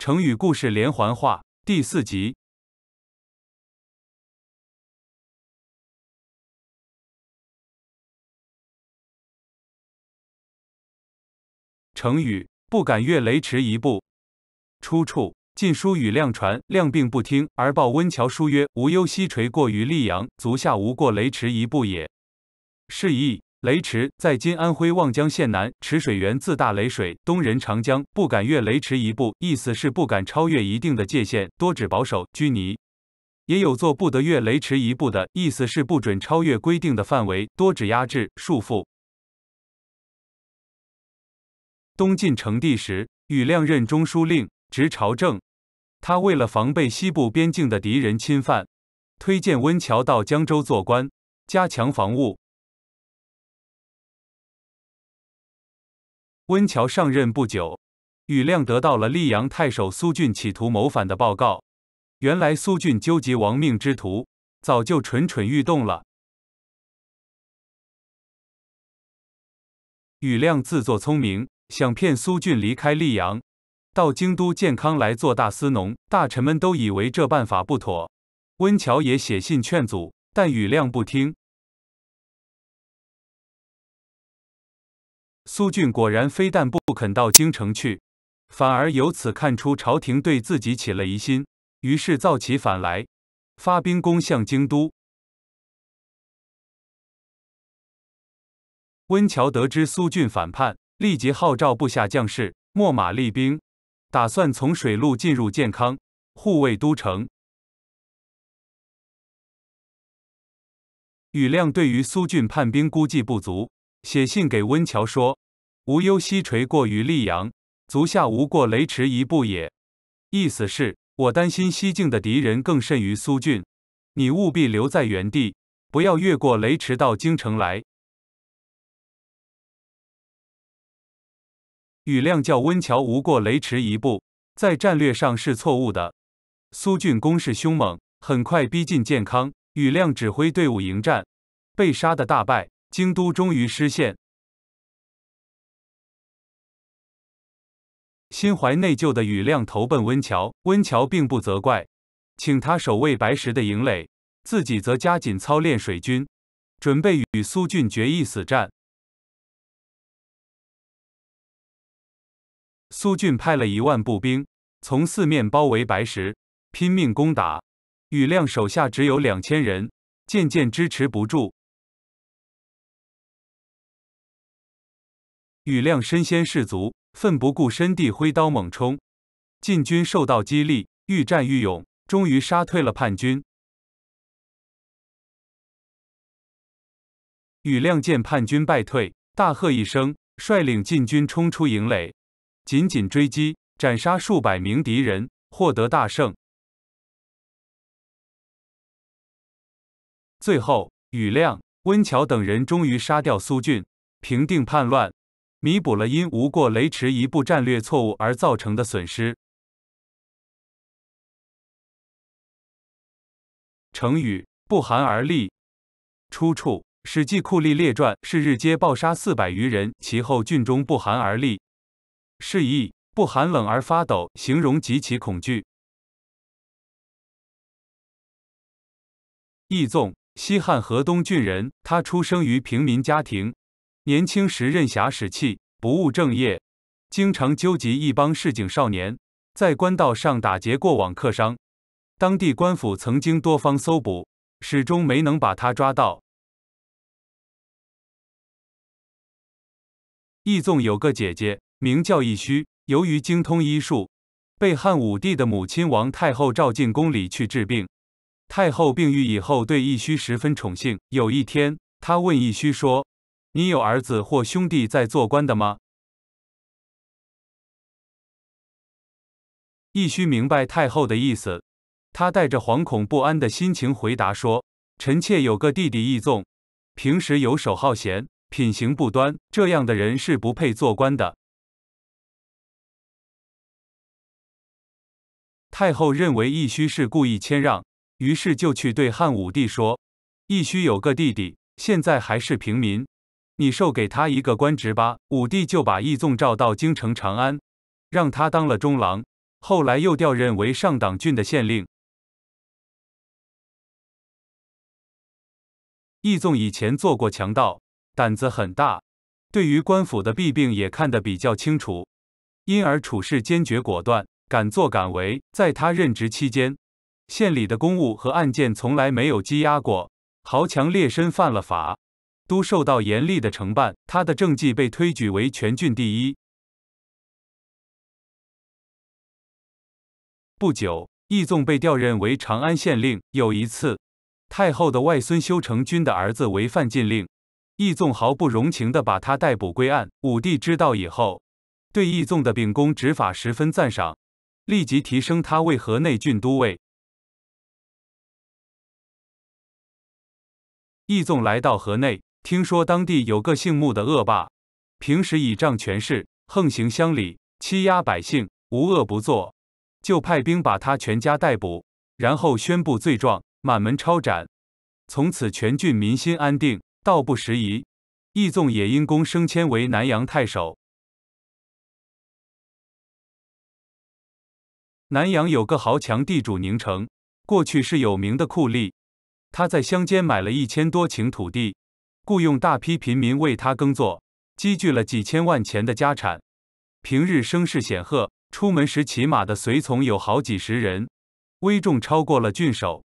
成语故事连环画第四集。成语不敢越雷池一步。出处《晋书》与亮传，亮并不听，而报温峤书曰：“无忧西垂过于溧阳，足下无过雷池一步也。”释义。雷池在今安徽望江县南，池水源自大雷水，东人长江，不敢越雷池一步，意思是不敢超越一定的界限，多指保守拘泥。也有做不得越雷池一步的意思，是不准超越规定的范围，多指压制束缚。东晋成帝时，庾亮任中书令，执朝政。他为了防备西部边境的敌人侵犯，推荐温峤到江州做官，加强防务。温峤上任不久，宇亮得到了溧阳太守苏峻企图谋反的报告。原来苏峻纠集亡命之徒，早就蠢蠢欲动了。宇亮自作聪明，想骗苏俊离开溧阳，到京都建康来做大司农。大臣们都以为这办法不妥，温峤也写信劝阻，但宇亮不听。苏俊果然非但不肯到京城去，反而由此看出朝廷对自己起了疑心，于是造起反来，发兵攻向京都。温峤得知苏俊反叛，立即号召部下将士秣马厉兵，打算从水路进入建康，护卫都城。雨亮对于苏俊叛兵估计不足。写信给温峤说：“无忧西陲过于溧阳，足下无过雷池一步也。”意思是，我担心西境的敌人更甚于苏峻，你务必留在原地，不要越过雷池到京城来。雨亮叫温峤无过雷池一步，在战略上是错误的。苏峻攻势凶猛，很快逼近建康，雨亮指挥队伍迎战，被杀的大败。京都终于失陷。心怀内疚的雨亮投奔温峤，温峤并不责怪，请他守卫白石的营垒，自己则加紧操练水军，准备与苏俊决一死战。苏俊派了一万步兵，从四面包围白石，拼命攻打。雨亮手下只有两千人，渐渐支持不住。宇亮身先士卒，奋不顾身地挥刀猛冲，晋军受到激励，愈战愈勇，终于杀退了叛军。宇亮见叛军败退，大喝一声，率领晋军冲出营垒，紧紧追击，斩杀数百名敌人，获得大胜。最后，宇亮、温峤等人终于杀掉苏俊，平定叛乱。弥补了因无过雷池一步战略错误而造成的损失。成语“不寒而栗”，出处《史记酷吏列传》：“是日皆暴杀四百余人，其后郡中不寒而栗。”释义：不寒冷而发抖，形容极其恐惧。易纵，西汉河东郡人，他出生于平民家庭。年轻时任侠使气，不务正业，经常纠集一帮市井少年，在官道上打劫过往客商。当地官府曾经多方搜捕，始终没能把他抓到。易纵有个姐姐名叫易虚，由于精通医术，被汉武帝的母亲王太后召进宫里去治病。太后病愈以后，对易虚十分宠幸。有一天，她问易虚说。你有儿子或兄弟在做官的吗？亦须明白太后的意思，他带着惶恐不安的心情回答说：“臣妾有个弟弟义纵，平时游手好闲，品行不端，这样的人是不配做官的。”太后认为义须是故意谦让，于是就去对汉武帝说：“义须有个弟弟，现在还是平民。”你授给他一个官职吧，武帝就把义纵召到京城长安，让他当了中郎。后来又调任为上党郡的县令。义纵以前做过强盗，胆子很大，对于官府的弊病也看得比较清楚，因而处事坚决果断，敢作敢为。在他任职期间，县里的公务和案件从来没有积压过。豪强劣绅犯了法。都受到严厉的惩办，他的政绩被推举为全郡第一。不久，易纵被调任为长安县令。有一次，太后的外孙修成君的儿子违反禁令，易纵毫不容情的把他逮捕归案。武帝知道以后，对易纵的秉公执法十分赞赏，立即提升他为河内郡都尉。易纵来到河内。听说当地有个姓穆的恶霸，平时倚仗权势，横行乡里，欺压百姓，无恶不作，就派兵把他全家逮捕，然后宣布罪状，满门抄斩。从此全郡民心安定，道不拾遗。义纵也因功升迁为南阳太守。南阳有个豪强地主宁城，过去是有名的酷吏，他在乡间买了一千多顷土地。雇佣大批贫民为他耕作，积聚了几千万钱的家产，平日声势显赫，出门时骑马的随从有好几十人，威重超过了郡守。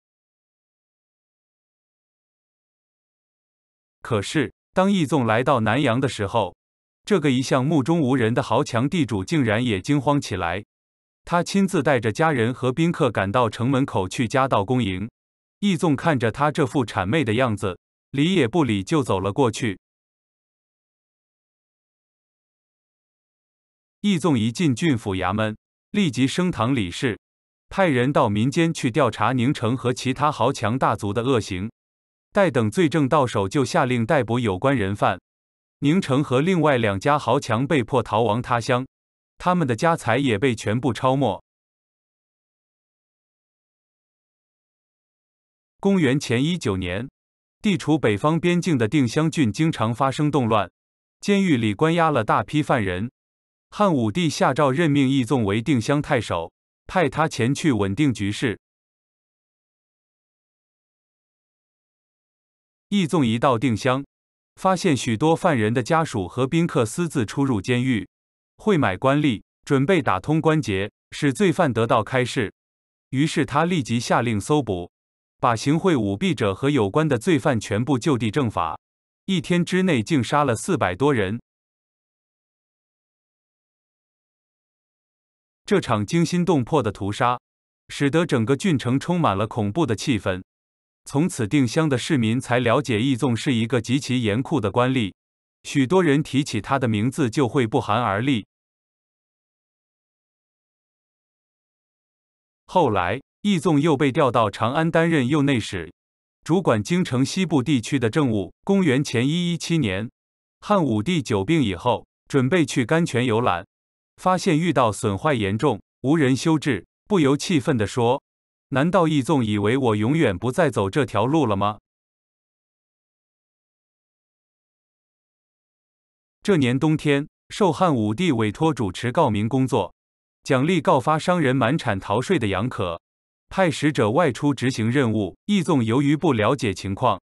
可是当义纵来到南阳的时候，这个一向目中无人的豪强地主竟然也惊慌起来，他亲自带着家人和宾客赶到城门口去夹道恭迎。义纵看着他这副谄媚的样子。理也不理，就走了过去。易纵一进郡府衙门，立即升堂理事，派人到民间去调查宁城和其他豪强大族的恶行。待等罪证到手，就下令逮捕有关人犯。宁城和另外两家豪强被迫逃亡他乡，他们的家财也被全部抄没。公元前一九年。地处北方边境的定襄郡经常发生动乱，监狱里关押了大批犯人。汉武帝下诏任命易纵为定襄太守，派他前去稳定局势。易纵一到定襄，发现许多犯人的家属和宾客私自出入监狱，会买官吏，准备打通关节，使罪犯得到开释。于是他立即下令搜捕。把行贿、舞弊者和有关的罪犯全部就地正法，一天之内竟杀了四百多人。这场惊心动魄的屠杀，使得整个郡城充满了恐怖的气氛。从此，定襄的市民才了解义纵是一个极其严酷的官吏，许多人提起他的名字就会不寒而栗。后来。易纵又被调到长安担任右内史，主管京城西部地区的政务。公元前一一七年，汉武帝久病以后，准备去甘泉游览，发现遇到损坏严重、无人修治，不由气愤地说：“难道易纵以为我永远不再走这条路了吗？”这年冬天，受汉武帝委托主持告明工作，奖励告发商人满产逃税的杨可。派使者外出执行任务，易纵由于不了解情况，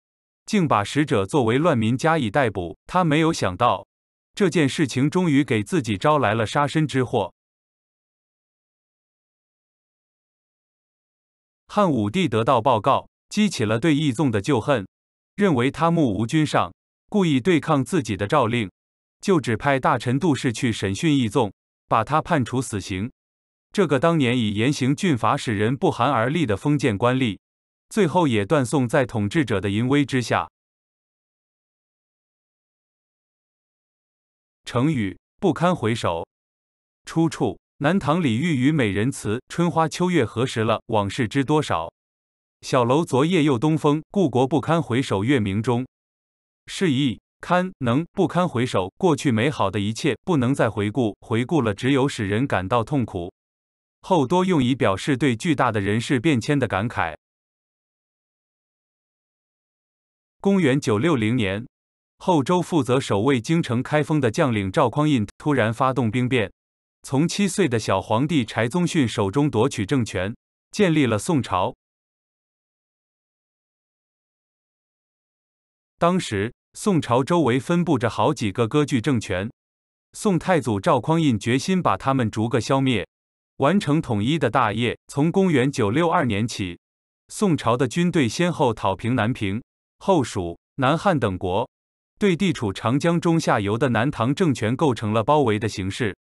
竟把使者作为乱民加以逮捕。他没有想到，这件事情终于给自己招来了杀身之祸。汉武帝得到报告，激起了对易纵的旧恨，认为他目无君上，故意对抗自己的诏令，就指派大臣杜氏去审讯易纵，把他判处死刑。这个当年以严刑峻法使人不寒而栗的封建官吏，最后也断送在统治者的淫威之下。成语“不堪回首”，出处南唐李煜《与美人》词：“春花秋月何时了？往事知多少？小楼昨夜又东风，故国不堪回首月明中。”释义堪能不堪回首过去美好的一切，不能再回顾，回顾了只有使人感到痛苦。后多用以表示对巨大的人事变迁的感慨。公元960年，后周负责守卫京城开封的将领赵匡胤突然发动兵变，从七岁的小皇帝柴宗训手中夺取政权，建立了宋朝。当时，宋朝周围分布着好几个割据政权，宋太祖赵匡胤决心把他们逐个消灭。完成统一的大业。从公元962年起，宋朝的军队先后讨平南平、后蜀、南汉等国，对地处长江中下游的南唐政权构成了包围的形式。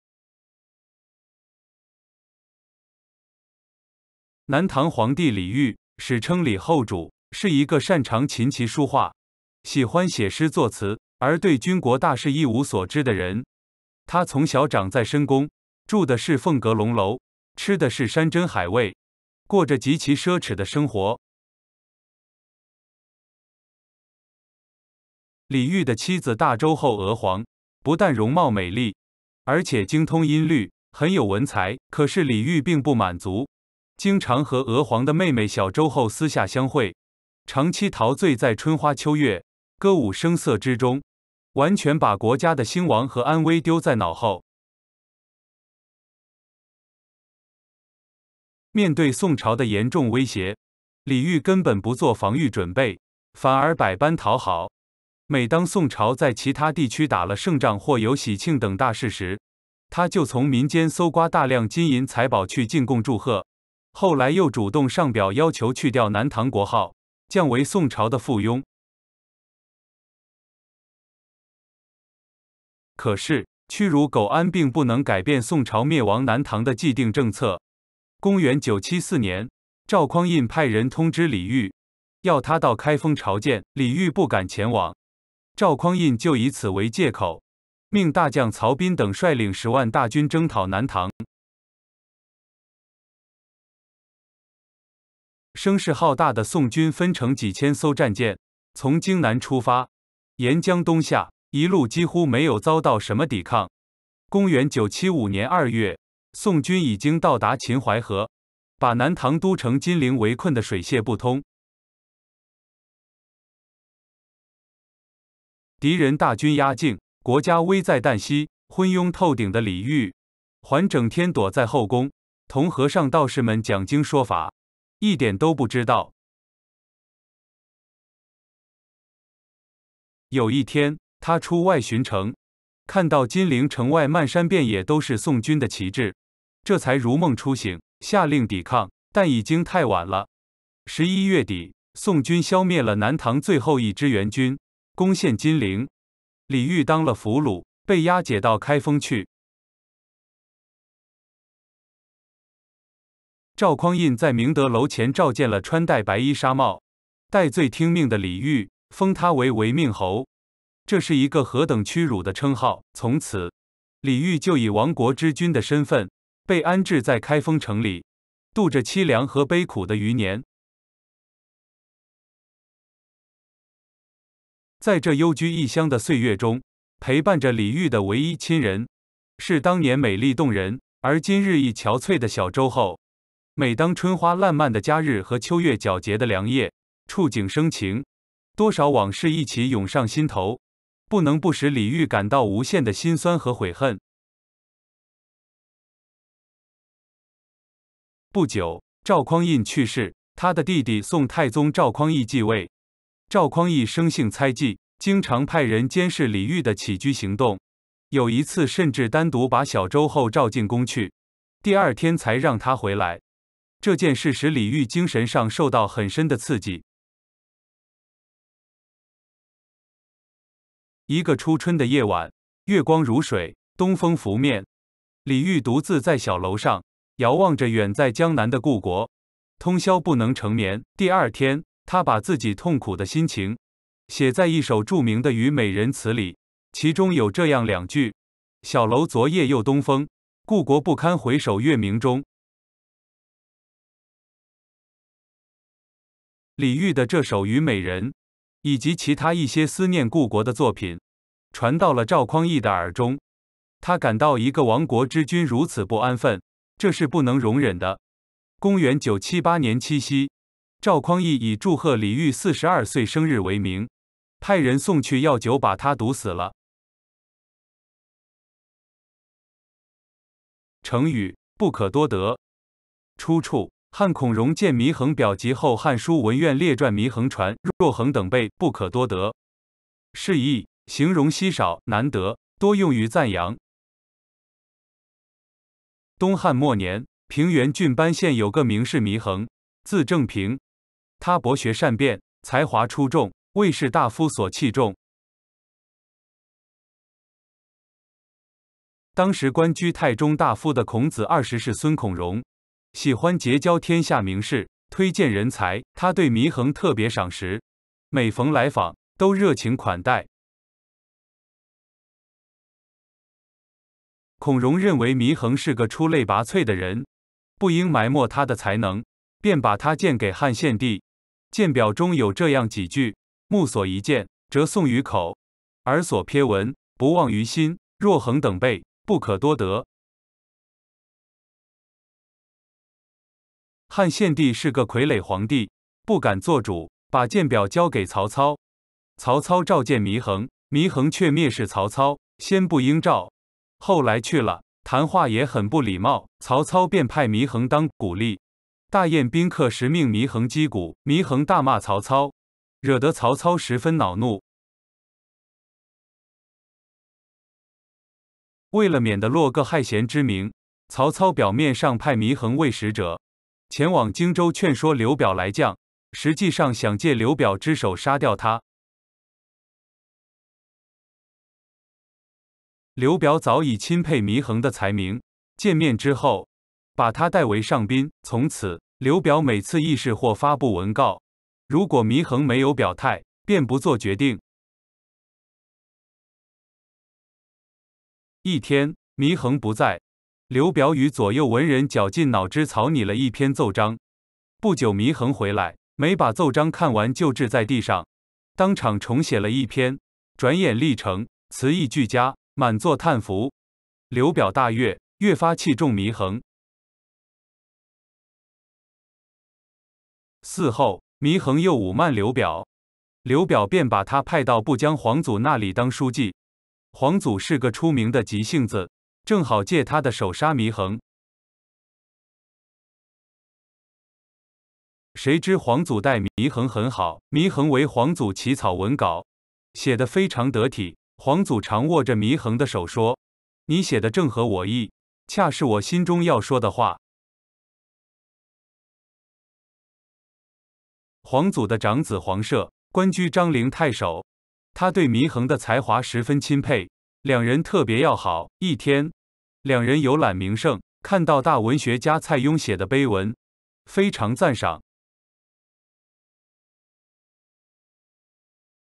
南唐皇帝李煜，史称李后主，是一个擅长琴棋书画、喜欢写诗作词，而对军国大事一无所知的人。他从小长在深宫。住的是凤阁龙楼，吃的是山珍海味，过着极其奢侈的生活。李煜的妻子大周后娥皇，不但容貌美丽，而且精通音律，很有文才。可是李煜并不满足，经常和娥皇的妹妹小周后私下相会，长期陶醉在春花秋月、歌舞声色之中，完全把国家的兴亡和安危丢在脑后。面对宋朝的严重威胁，李煜根本不做防御准备，反而百般讨好。每当宋朝在其他地区打了胜仗或有喜庆等大事时，他就从民间搜刮大量金银财宝去进贡祝贺。后来又主动上表要求去掉南唐国号，降为宋朝的附庸。可是屈辱苟安并不能改变宋朝灭亡南唐的既定政策。公元974年，赵匡胤派人通知李煜，要他到开封朝见。李煜不敢前往，赵匡胤就以此为借口，命大将曹彬等率领十万大军征讨南唐。声势浩大的宋军分成几千艘战舰，从荆南出发，沿江东下，一路几乎没有遭到什么抵抗。公元975年二月。宋军已经到达秦淮河，把南唐都城金陵围困的水泄不通。敌人大军压境，国家危在旦夕。昏庸透顶的李煜，还整天躲在后宫，同和尚道士们讲经说法，一点都不知道。有一天，他出外巡城，看到金陵城外漫山遍野都是宋军的旗帜。这才如梦初醒，下令抵抗，但已经太晚了。十一月底，宋军消灭了南唐最后一支援军，攻陷金陵，李煜当了俘虏，被押解到开封去。赵匡胤在明德楼前召见了穿戴白衣纱帽、戴罪听命的李煜，封他为唯命侯，这是一个何等屈辱的称号！从此，李煜就以亡国之君的身份。被安置在开封城里，度着凄凉和悲苦的余年。在这幽居异乡的岁月中，陪伴着李煜的唯一亲人，是当年美丽动人而今日已憔悴的小周后。每当春花烂漫的佳日和秋月皎洁的凉夜，触景生情，多少往事一起涌上心头，不能不使李煜感到无限的辛酸和悔恨。不久，赵匡胤去世，他的弟弟宋太宗赵匡义继位。赵匡义生性猜忌，经常派人监视李煜的起居行动。有一次，甚至单独把小周后召进宫去，第二天才让他回来。这件事使李煜精神上受到很深的刺激。一个初春的夜晚，月光如水，东风拂面，李煜独自在小楼上。遥望着远在江南的故国，通宵不能成眠。第二天，他把自己痛苦的心情写在一首著名的《虞美人》词里，其中有这样两句：“小楼昨夜又东风，故国不堪回首月明中。”李煜的这首《虞美人》，以及其他一些思念故国的作品，传到了赵匡胤的耳中，他感到一个亡国之君如此不安分。这是不能容忍的。公元九七八年七夕，赵匡胤以祝贺李煜四十二岁生日为名，派人送去药酒，把他毒死了。成语“不可多得”，出处《汉孔融荐祢衡表》及后《汉书文苑列传祢衡传》，若衡等辈不可多得。释义：形容稀少、难得，多用于赞扬。东汉末年，平原郡班县有个名士祢衡，字正平。他博学善辩，才华出众，为士大夫所器重。当时官居太中大夫的孔子二十世孙孔融，喜欢结交天下名士，推荐人才。他对祢衡特别赏识，每逢来访，都热情款待。孔融认为祢衡是个出类拔萃的人，不应埋没他的才能，便把他荐给汉献帝。荐表中有这样几句：“目所一见，辄送于口；耳所瞥闻，不忘于心。若恒等辈，不可多得。”汉献帝是个傀儡皇帝，不敢做主，把荐表交给曹操。曹操召见祢衡，祢衡却蔑视曹操，先不应召。后来去了，谈话也很不礼貌。曹操便派祢衡当鼓吏，大宴宾客时命祢衡击鼓，祢衡大骂曹操，惹得曹操十分恼怒。为了免得落个害贤之名，曹操表面上派祢衡为使者，前往荆州劝说刘表来降，实际上想借刘表之手杀掉他。刘表早已钦佩祢衡的才名，见面之后把他带为上宾。从此，刘表每次议事或发布文告，如果祢衡没有表态，便不做决定。一天，祢衡不在，刘表与左右文人绞尽脑汁草拟了一篇奏章。不久，祢衡回来，没把奏章看完就掷在地上，当场重写了一篇，转眼立成，词意俱佳。满座叹服，刘表大悦，越发器重祢衡。嗣后，祢衡又舞慢刘表，刘表便把他派到不江黄祖那里当书记。黄祖是个出名的急性子，正好借他的手杀祢衡。谁知黄祖待祢衡很好，祢衡为黄祖起草文稿，写得非常得体。皇祖常握着祢衡的手说：“你写的正合我意，恰是我心中要说的话。”皇祖的长子皇射，官居张陵太守，他对祢衡的才华十分钦佩，两人特别要好。一天，两人游览名胜，看到大文学家蔡邕写的碑文，非常赞赏。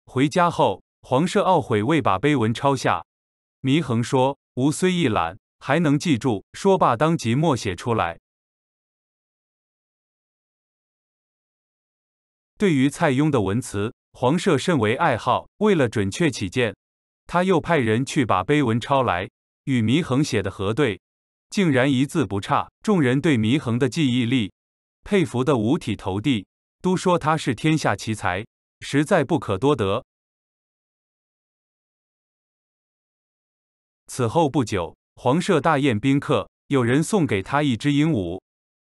回家后。黄射懊悔未把碑文抄下。祢衡说：“吾虽一懒，还能记住。”说罢，当即默写出来。对于蔡邕的文辞，黄射甚为爱好。为了准确起见，他又派人去把碑文抄来，与祢衡写的核对，竟然一字不差。众人对祢衡的记忆力佩服得五体投地，都说他是天下奇才，实在不可多得。此后不久，黄舍大宴宾客，有人送给他一只鹦鹉。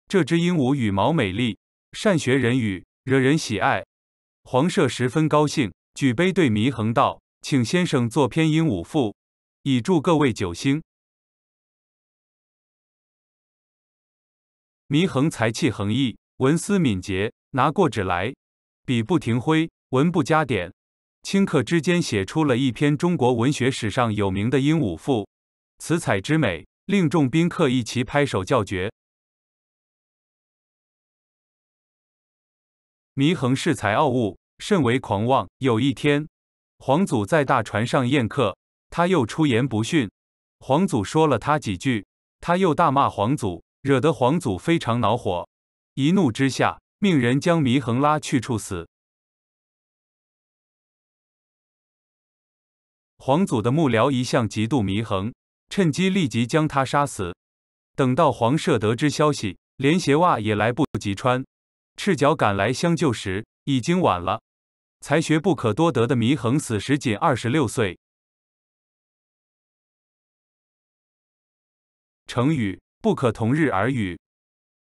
这只鹦鹉羽毛美丽，善学人语，惹人喜爱。黄舍十分高兴，举杯对祢衡道：“请先生作篇鹦鹉赋，以祝各位酒兴。”祢衡才气横溢，文思敏捷，拿过纸来，笔不停挥，文不加点。顷刻之间写出了一篇中国文学史上有名的《鹦鹉赋》，词采之美，令众宾客一齐拍手叫绝。祢衡恃才傲物，甚为狂妄。有一天，黄祖在大船上宴客，他又出言不逊，黄祖说了他几句，他又大骂黄祖，惹得黄祖非常恼火，一怒之下，命人将祢衡拉去处死。皇祖的幕僚一向嫉妒祢衡，趁机立即将他杀死。等到黄射得知消息，连鞋袜也来不及穿，赤脚赶来相救时，已经晚了。才学不可多得的祢衡，死时仅二十六岁。成语“不可同日而语”，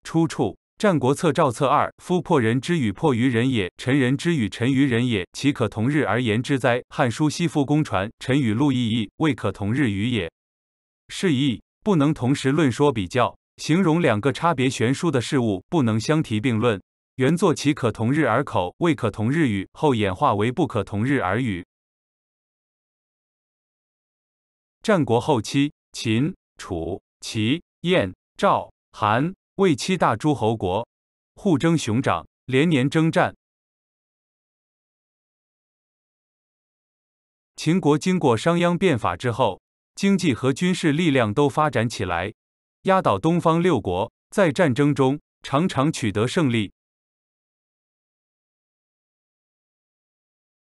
出处。《战国策·赵策二》：夫破人之语，破于人也；臣人之语，臣于人也。岂可同日而言之哉？《汉书·西夫公传》：臣与陆绎议，未可同日语也。是义：不能同时论说比较，形容两个差别悬殊的事物不能相提并论。原作“岂可同日而口，未可同日语”，后演化为“不可同日而语”。战国后期，秦、楚、齐、燕、赵、韩。为七大诸侯国互争雄长，连年征战。秦国经过商鞅变法之后，经济和军事力量都发展起来，压倒东方六国，在战争中常常取得胜利。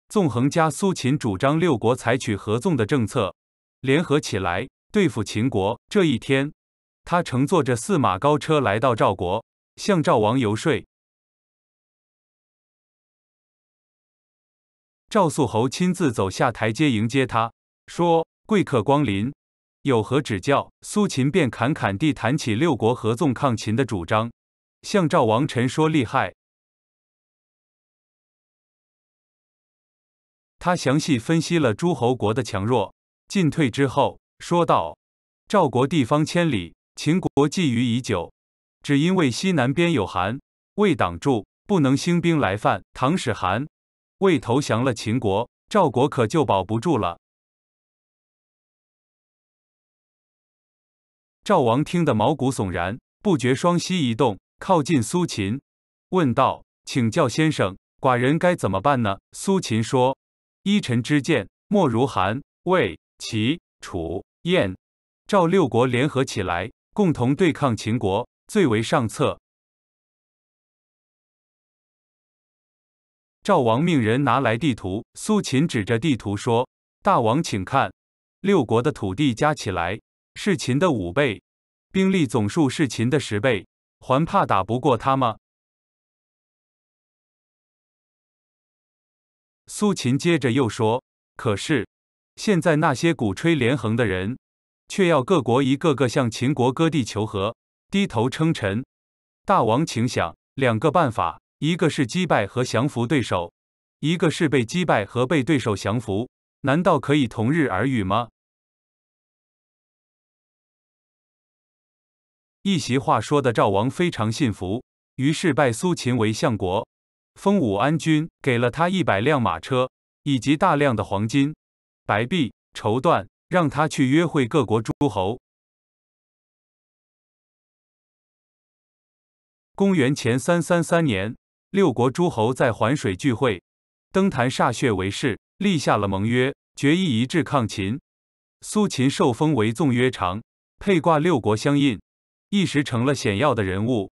纵横家苏秦主张六国采取合纵的政策，联合起来对付秦国。这一天。他乘坐着四马高车来到赵国，向赵王游说。赵肃侯亲自走下台阶迎接他，说：“贵客光临，有何指教？”苏秦便侃侃地谈起六国合纵抗秦的主张，向赵王陈说利害。他详细分析了诸侯国的强弱、进退之后，说道：“赵国地方千里。”秦国觊觎已久，只因为西南边有韩魏挡住，不能兴兵来犯。唐使韩魏投降了秦国，赵国可就保不住了。赵王听得毛骨悚然，不觉双膝一动，靠近苏秦，问道：“请教先生，寡人该怎么办呢？”苏秦说：“依臣之见，莫如韩魏齐楚燕赵六国联合起来。”共同对抗秦国最为上策。赵王命人拿来地图，苏秦指着地图说：“大王，请看，六国的土地加起来是秦的五倍，兵力总数是秦的十倍，还怕打不过他吗？”苏秦接着又说：“可是，现在那些鼓吹连横的人。”却要各国一个个向秦国割地求和，低头称臣。大王，请想两个办法：一个是击败和降服对手，一个是被击败和被对手降服。难道可以同日而语吗？一席话说的赵王非常信服，于是拜苏秦为相国，封武安君，给了他一百辆马车以及大量的黄金、白璧、绸缎。让他去约会各国诸侯。公元前三三三年，六国诸侯在环水聚会，登坛歃血为誓，立下了盟约，决议一致抗秦。苏秦受封为纵约长，佩挂六国相印，一时成了显要的人物。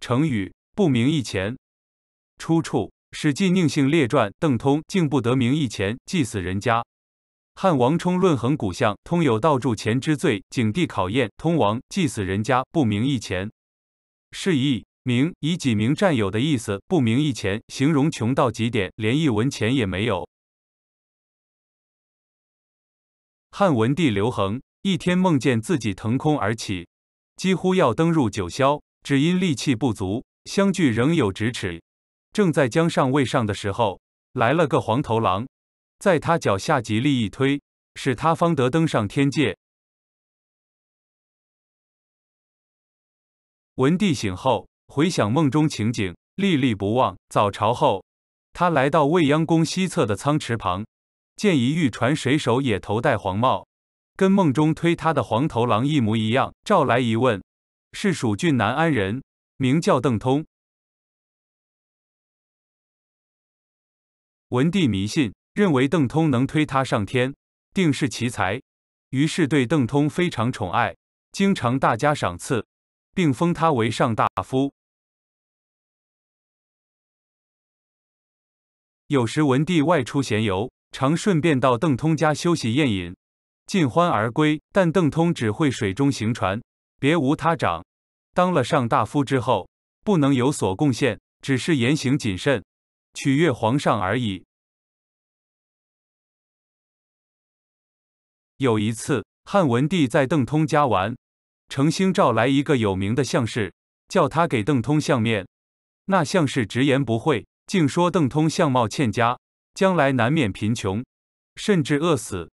成语“不明一钱”，出处。《史记·宁姓列传》：邓通竟不得名一钱，计死人家。汉王充论《衡古相》，通有道铸钱之罪。景帝考验通王，计死人家，不名一钱。是以名以几名占有的意思，不名一钱，形容穷到极点，连一文钱也没有。汉文帝刘恒一天梦见自己腾空而起，几乎要登入九霄，只因力气不足，相距仍有咫尺。正在江上位上的时候，来了个黄头狼，在他脚下极力一推，使他方得登上天界。文帝醒后回想梦中情景，历历不忘。早朝后，他来到未央宫西侧的仓池旁，见一御船水手也头戴黄帽，跟梦中推他的黄头狼一模一样。召来一问，是蜀郡南安人，名叫邓通。文帝迷信，认为邓通能推他上天，定是奇才，于是对邓通非常宠爱，经常大加赏赐，并封他为上大夫。有时文帝外出闲游，常顺便到邓通家休息宴饮，尽欢而归。但邓通只会水中行船，别无他长。当了上大夫之后，不能有所贡献，只是言行谨慎。取悦皇上而已。有一次，汉文帝在邓通家玩，诚心召来一个有名的相士，叫他给邓通相面。那相士直言不讳，竟说邓通相貌欠佳，将来难免贫穷，甚至饿死。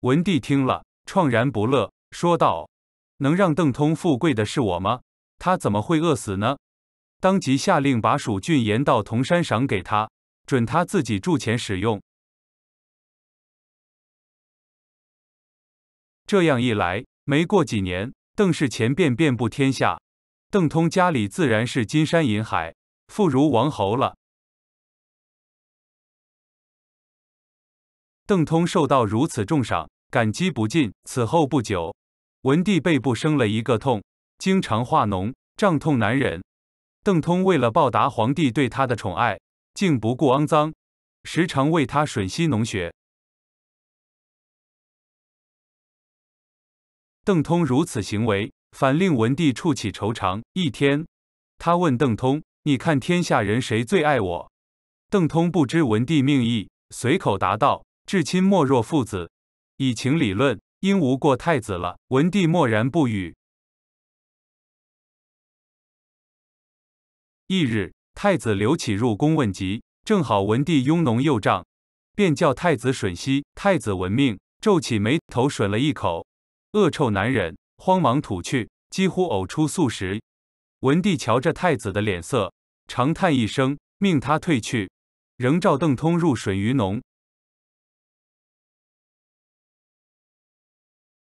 文帝听了，怆然不乐，说道：“能让邓通富贵的是我吗？”他怎么会饿死呢？当即下令把蜀郡盐道铜山赏给他，准他自己铸钱使用。这样一来，没过几年，邓氏钱便遍布天下，邓通家里自然是金山银海、富如王侯了。邓通受到如此重赏，感激不尽。此后不久，文帝背部生了一个痛。经常化脓，胀痛难忍。邓通为了报答皇帝对他的宠爱，竟不顾肮脏，时常为他吮吸脓血。邓通如此行为，反令文帝触起愁肠。一天，他问邓通：“你看天下人谁最爱我？”邓通不知文帝命意，随口答道：“至亲莫若父子，以情理论，应无过太子了。”文帝默然不语。翌日，太子刘启入宫问疾，正好文帝雍农又胀，便叫太子吮吸。太子闻命，皱起眉头吮了一口，恶臭难忍，慌忙吐去，几乎呕出宿食。文帝瞧着太子的脸色，长叹一声，命他退去，仍召邓通入吮于农。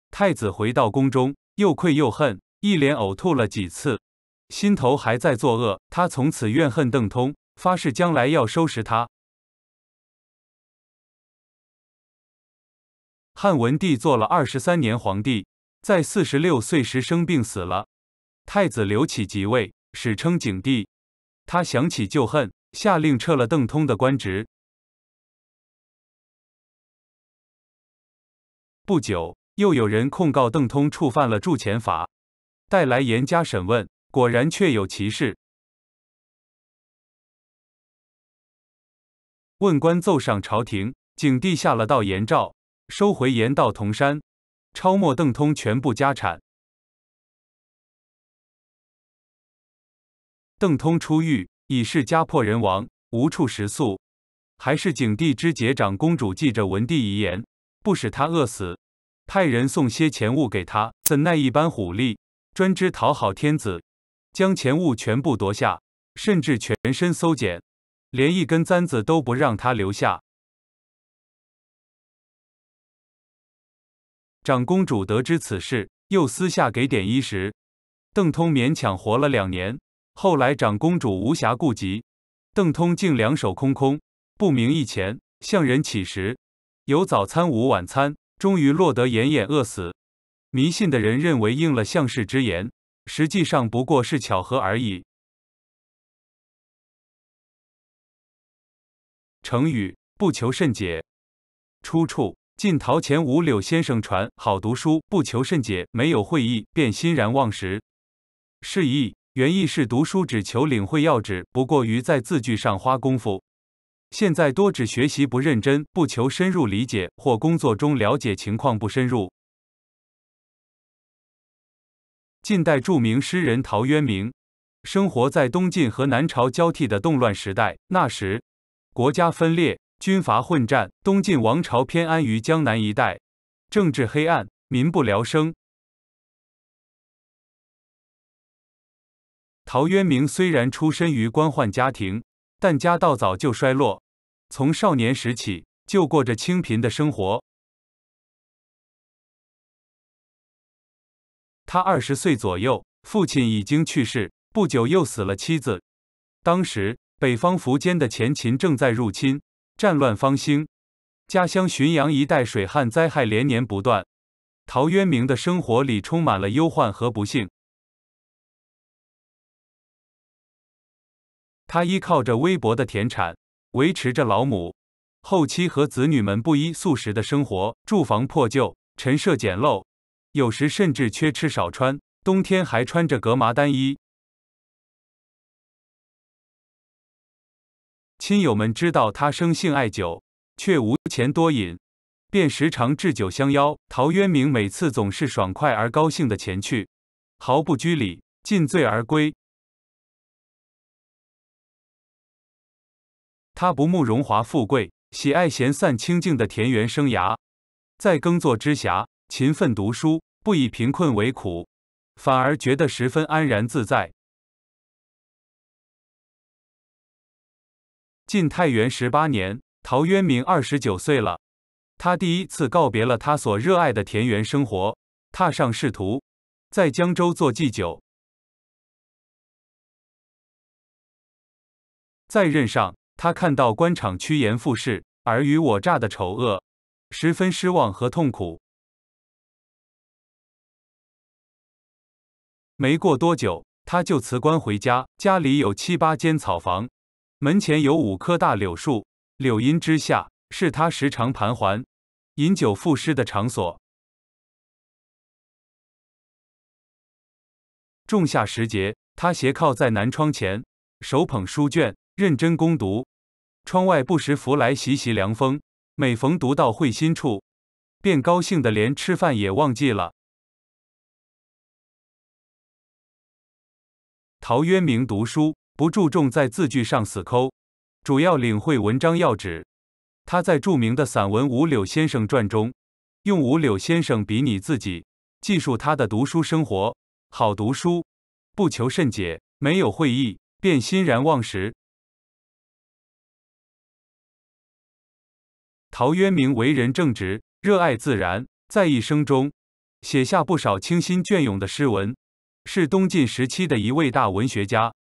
太子回到宫中，又愧又恨，一连呕吐了几次。心头还在作恶，他从此怨恨邓通，发誓将来要收拾他。汉文帝做了二十三年皇帝，在四十六岁时生病死了，太子刘启即位，史称景帝。他想起旧恨，下令撤了邓通的官职。不久，又有人控告邓通触犯了铸钱法，带来严加审问。果然确有其事。问官奏上朝廷，景帝下了道严诏，收回严道铜山，抄没邓通全部家产。邓通出狱已是家破人亡，无处食宿，还是景帝之姐长公主记着文帝遗言，不使他饿死，派人送些钱物给他。怎奈一般虎力，专知讨好天子。将钱物全部夺下，甚至全身搜检，连一根簪子都不让他留下。长公主得知此事，又私下给点衣食，邓通勉强活了两年。后来长公主无暇顾及，邓通竟两手空空，不明一钱，向人乞食，有早餐无晚餐，终于落得奄奄饿死。迷信的人认为应了相氏之言。实际上不过是巧合而已。成语“不求甚解”，出处《晋陶潜五柳先生传》：“好读书，不求甚解，没有会意，便欣然忘食。”释义：原意是读书只求领会要旨，不过于在字句上花功夫。现在多指学习不认真，不求深入理解，或工作中了解情况不深入。近代著名诗人陶渊明，生活在东晋和南朝交替的动乱时代。那时，国家分裂，军阀混战，东晋王朝偏安于江南一带，政治黑暗，民不聊生。陶渊明虽然出身于官宦家庭，但家道早就衰落，从少年时起就过着清贫的生活。他二十岁左右，父亲已经去世，不久又死了妻子。当时，北方苻坚的前秦正在入侵，战乱方兴，家乡浔阳一带水旱灾害连年不断。陶渊明的生活里充满了忧患和不幸。他依靠着微薄的田产，维持着老母、后妻和子女们不衣素食的生活，住房破旧，陈设简陋。有时甚至缺吃少穿，冬天还穿着格麻单衣。亲友们知道他生性爱酒，却无钱多饮，便时常置酒相邀。陶渊明每次总是爽快而高兴的前去，毫不拘礼，尽醉而归。他不慕荣华富贵，喜爱闲散清静的田园生涯，在耕作之暇。勤奋读书，不以贫困为苦，反而觉得十分安然自在。晋太元十八年，陶渊明二十九岁了，他第一次告别了他所热爱的田园生活，踏上仕途，在江州做祭酒。在任上，他看到官场趋炎附势、尔虞我诈的丑恶，十分失望和痛苦。没过多久，他就辞官回家。家里有七八间草房，门前有五棵大柳树，柳荫之下是他时常盘桓、饮酒赋诗的场所。仲夏时节，他斜靠在南窗前，手捧书卷，认真攻读。窗外不时拂来习习凉风。每逢读到会心处，便高兴的连吃饭也忘记了。陶渊明读书不注重在字句上死抠，主要领会文章要旨。他在著名的散文《五柳先生传》中，用五柳先生比拟自己，记述他的读书生活。好读书，不求甚解，没有会意便欣然忘食。陶渊明为人正直，热爱自然，在一生中写下不少清新隽永的诗文。是东晋时期的一位大文学家。